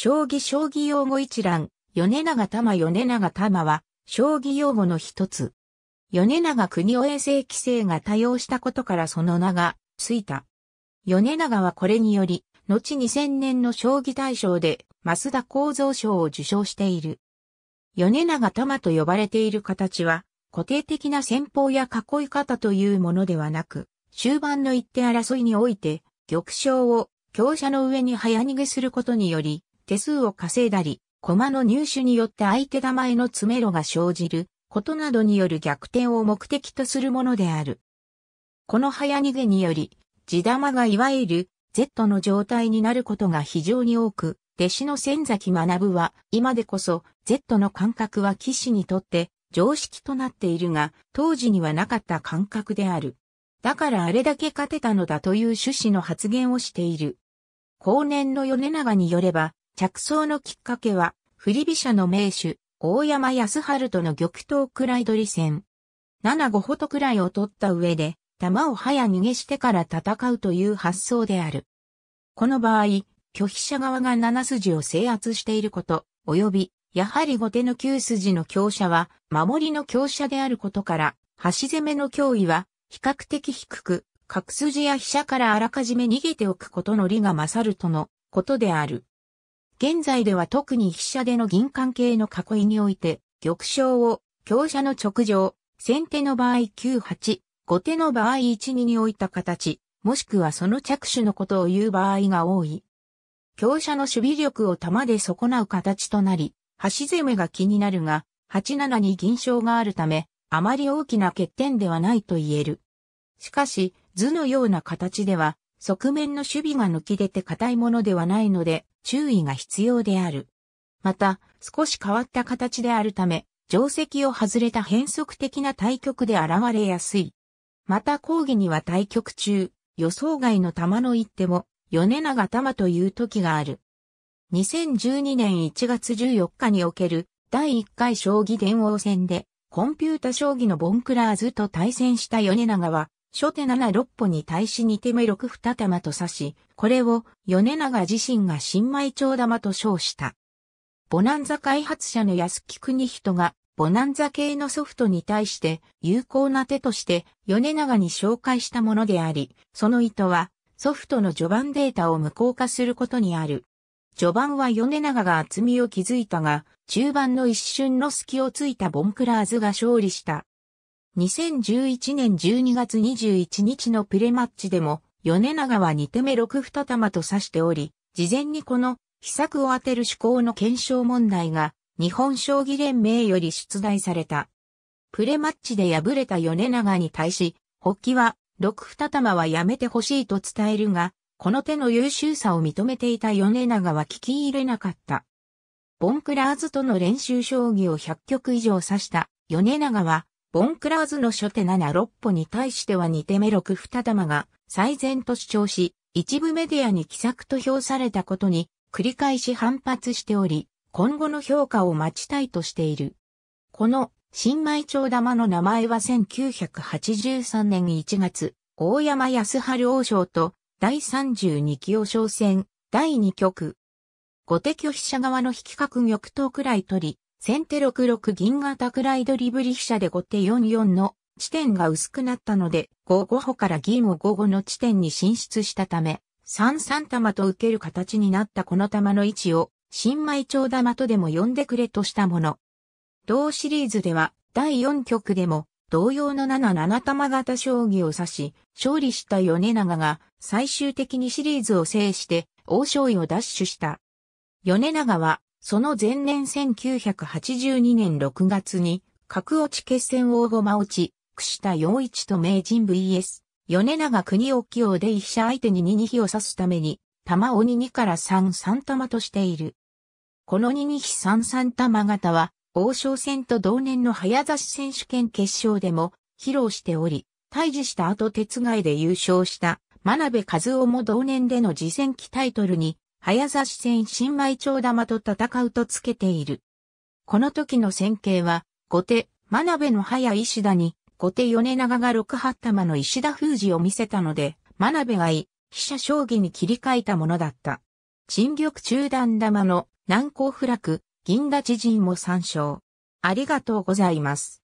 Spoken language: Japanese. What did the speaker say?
将棋将棋用語一覧、米長玉米長玉は、将棋用語の一つ。米長国を衛生規制が多用したことからその名が、ついた。米長はこれにより、後2000年の将棋大賞で、増田構造賞を受賞している。米長玉と呼ばれている形は、固定的な戦法や囲い方というものではなく、終盤の一手争いにおいて、玉将を強者の上に早逃げすることにより、手数を稼いだり、駒の入手によって相手玉への詰めろが生じることなどによる逆転を目的とするものである。この早逃げにより、地玉がいわゆる Z の状態になることが非常に多く、弟子の千崎学は、今でこそ Z の感覚は騎士にとって常識となっているが、当時にはなかった感覚である。だからあれだけ勝てたのだという趣旨の発言をしている。後年の米長によれば、着想のきっかけは、振り飛車の名手、大山康春との玉頭位取り戦。7五歩とくらいを取った上で、弾を早逃げしてから戦うという発想である。この場合、拒否者側が7筋を制圧していること、及び、やはり後手の九筋の強者は、守りの強者であることから、端攻めの脅威は、比較的低く、角筋や飛車からあらかじめ逃げておくことの利が勝るとのことである。現在では特に飛車での銀関係の囲いにおいて、玉将を、強者の直上、先手の場合9、8、後手の場合1、2に置いた形、もしくはその着手のことを言う場合が多い。強者の守備力を玉で損なう形となり、端攻めが気になるが、8七に銀将があるため、あまり大きな欠点ではないと言える。しかし、図のような形では、側面の守備が抜き出て硬いものではないので、注意が必要である。また、少し変わった形であるため、定石を外れた変則的な対局で現れやすい。また講義には対局中、予想外の球の一手も、米長玉という時がある。2012年1月14日における第1回将棋伝王戦で、コンピュータ将棋のボンクラーズと対戦した米長は、初手7六歩に対し2手目6二玉と指し、これを米長自身が新米長玉と称した。ボナンザ開発者の安木国人が、ボナンザ系のソフトに対して有効な手として米長に紹介したものであり、その意図はソフトの序盤データを無効化することにある。序盤は米長が厚みを築いたが、中盤の一瞬の隙をついたボンクラーズが勝利した。2011年12月21日のプレマッチでも、米長は2手目6二玉と指しており、事前にこの、秘策を当てる趣向の検証問題が、日本将棋連盟より出題された。プレマッチで敗れた米長に対し、発起は、6二玉はやめてほしいと伝えるが、この手の優秀さを認めていた米長は聞き入れなかった。ボンクラーズとの練習将棋を100局以上指した米長はボンクラーズの初手7、6歩に対しては2手目6、二玉が最善と主張し、一部メディアに奇策と評されたことに繰り返し反発しており、今後の評価を待ちたいとしている。この新米町玉の名前は1983年1月、大山康春王将と第32期王将戦第2局。後手拒否者側の引き角玉頭くらい取り、先手6六銀クライドリブリ飛車で後手4四の地点が薄くなったので、5五歩から銀を5五の地点に進出したため、3三玉と受ける形になったこの玉の位置を、新米長玉とでも呼んでくれとしたもの。同シリーズでは、第4局でも、同様の7七玉型将棋を指し、勝利した米長が最終的にシリーズを制して、王将位を奪取した。米長はその前年1982年6月に、格落ち決戦大駒落ち、串田洋一と名人 VS、米長国を起用で一射相手に二二比を指すために、玉を二二から三三玉としている。この二二比三三玉型は、王将戦と同年の早指し選手権決勝でも披露しており、退治した後鉄外で優勝した真鍋和夫も同年での次戦期タイトルに早指し戦新米長玉と戦うとつけている。この時の戦型は、後手、真鍋の早石田に、後手米長が六八玉の石田封じを見せたので、真鍋がい、飛車将棋に切り替えたものだった。陳玉中段玉の南高不落、銀立陣も参照。ありがとうございます。